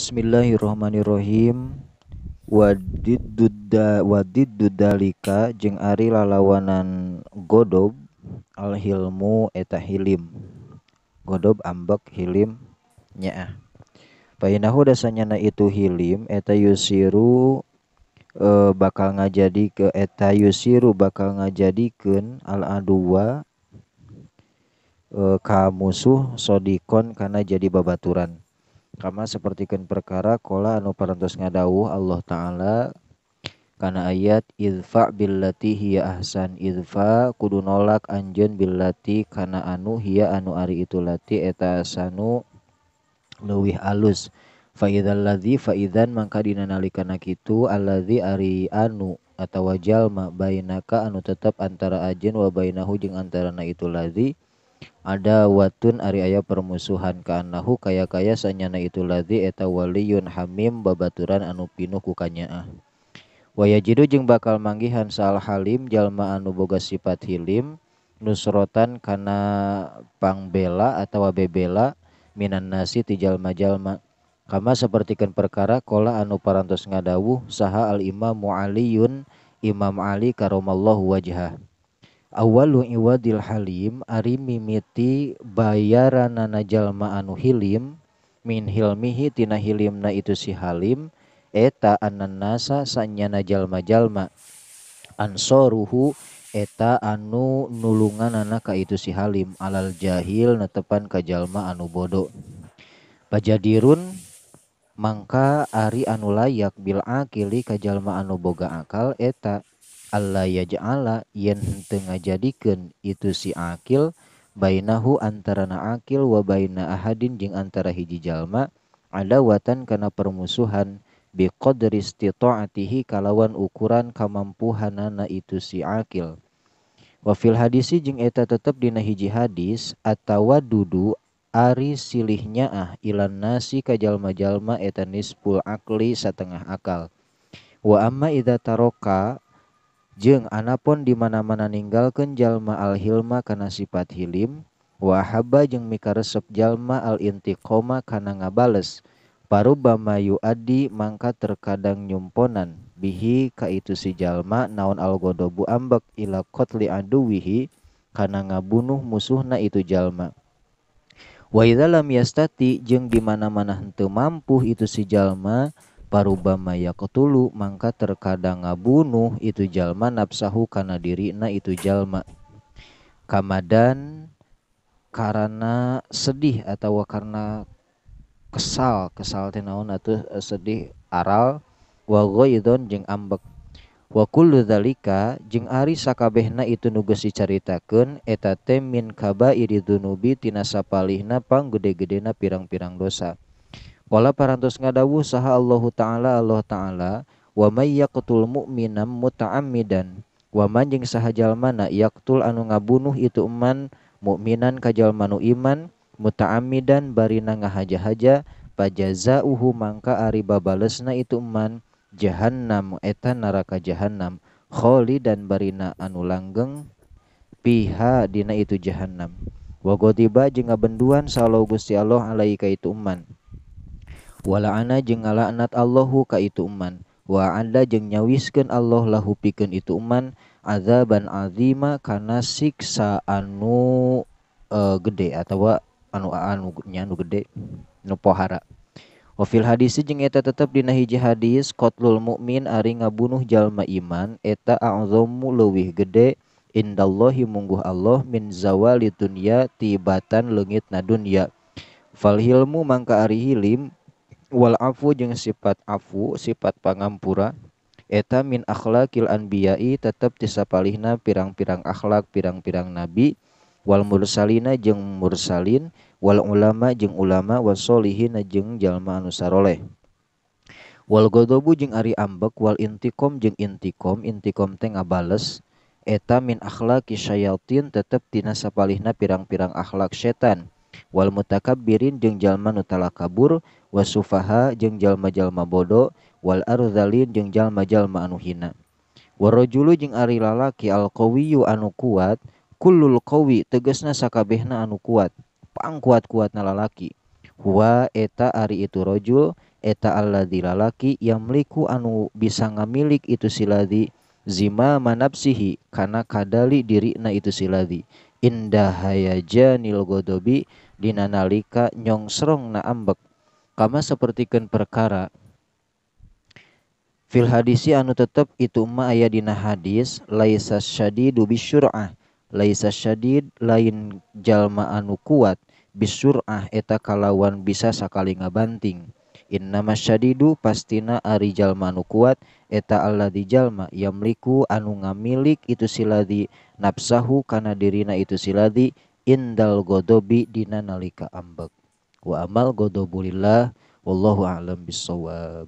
Bismillahirrahmanirrahim wadidduda wadiddudalika jeng ari lalawanan godob al hilmu eta hilim godob ambek hilim nyaa. Painahu dasanya na itu hilim eta yusiru e, bakal ngajadi ke eta yusiru bakal ngajadikeun al adua e, ka musuh sodikon karena jadi babaturan kama sepertikeun perkara kola anu parantos ngadawuh Allah taala karena ayat idfa billati hiya ahsan idfa kudu nolak anjeun billati karena anu hiya anu ari itu lati eta asanu leuwih alus fa idzal ladzi fa idzan mangka dina nalikana kitu alladzi ari anu atawa jalma bainaka anu tetap antara ajen wa bainahu jeung na itu ladzi ada watun Ari aya permusuhan kaanahu kaya-kaya sanyana itu ladi eta waliyun Hamim babaturan anu pinuh kukanya. waya jidu jeung bakal manggihan sal Halim jalma anu boga sifat hilim nusrotan kana pangbela atau bebela minan nasi ti jalma-jalma kama sepertikan perkara kola anu parantos ngadawuh saha al Imam Mualiyun Imam Ali karomallahu wajhah awal lu I wadil Halim Ari mimiti bayaran na najallma anuhillim minhil mihitinahillim na itu si Halim eta anan nasa sannya najallma-jallma ansor ruhu eta anu nulungan anakaka itu si Halim alal jahil netepan Kajlma anu bodo Pajadirun Mangka Ari anu layak Bil aili Kajlma anu boga akal eta Allah ya ja'ala yang tengah jadikan itu si akil bainahu na akil wa baina ahadin jing antara hiji jalma watan karena permusuhan biqadri istita'atihi kalawan ukuran kamampuhanana itu si akil wa fil hadisi jing eta tetep dina hiji hadis atawa dudu ari silihnya ah ilan nasi kajalma jalma etanis pul akli setengah akal wa amma idza taroka Jeng anapun dimana-mana ninggalken jalma al-hilma karena sifat hilim wahaba jeung mikaresep jalma al-intiqoma karena ngabales mayu adi mangka terkadang nyumponan bihi kaitu si jalma al algodobu ambek ila kotli aduwihi karena ngabunuh musuhna itu jalma wa lam yastati jeung di mana henteu mampu itu si jalma parubama yaqtulu mangka terkadang ngabunuh itu jalma nafsahu diri dirina itu jalma kamadan karena sedih atau karena kesal kesal tenaun atau eh, sedih aral wa ghaidon jeung ambek wa kullu dzalika jeung ari sakabehna itu nu geus dicaritakeun eta teh min kabairi dzunubi tina sapalihna panggede-gedena pirang-pirang dosa Qala parantos ngadawu saha Allahu taala Allah taala wa may minam mu'minam muta'ammidan wa man jeung saha jalmana yaqtul anu ngabunuh itu eman mukminan kajalmanu iman muta'ammidan barina ngahaja-haja uhu mangka ari babalesna itu eman jahannam etan naraka jahannam kholi dan barina anu langgeng piha dina itu jahannam wa godiba jeung benduan salau Gusti Allah alaika itu eman wala anak jeng ngala anak Allahu ka ituman wa and jeng nyawisken Allah lahu piken ituman ada Ban aimakana siksaaanu e, gede atau anaannyau gede nupohara ofil hadisi jengeta tetapdinahiji hadis qrul Mukmin ari ngabunuhjallma iman eta azomu luwih gede indallahhim muunggu Allah minzawaliitunia titibatan lenggit nadunnya Valhilmu makangka Arihillim dan Wal Afu jeung sifat afu sipat pangampura, Eta min akhlak Kaan biyayi tetap tisa Palna pirang-pirang akhlak pirang-pirang nabi. Wal mursalina je mursalin, walau ulama jeung ulama wasolihi najeng jalma Nusroleh. Wal Goddoobu jeung Ari ambek, wal inntikom jeung intikom inntikom teabaes. Eta min akhlak kisayyain tetap Tina Sapalna pirang-pirang akhlak setan. Wal mutakaq birinng jalman nu talakabur, wasuffaaha jeng jalma-jallma boddo,walarzalinnje jallma-jallma anu hina. Warrojulu jeung ari lalaki Al-qowi yu anu kuat, Qululqwi teges na sakabeh na anu kuat,pang kuat kuat nalalaki. Wa eta ari itu rojul, eta aldi lalaki yang mlikku anu bisa ngamilik itu silaadi, zima manpsihi kana kadali diri na itu siadi. indahayajanil nilgodobi dinanalika nyongsrong na ambek kama ken perkara fil hadisi anu tetep itu ma aya dina hadis laisa syadidu bisyur'ah laisa syadid lain jalma anu kuat bisyur'ah eta kalawan bisa sakali ngabanting nama syadidu pastina arijal manu kuat eta di jalma yamliku anu ngamilik itu siladi nafsahu kana dirina itu siladi indal godobi dina nalika ambek wa amal godobulillah wallahu a'lam bissawab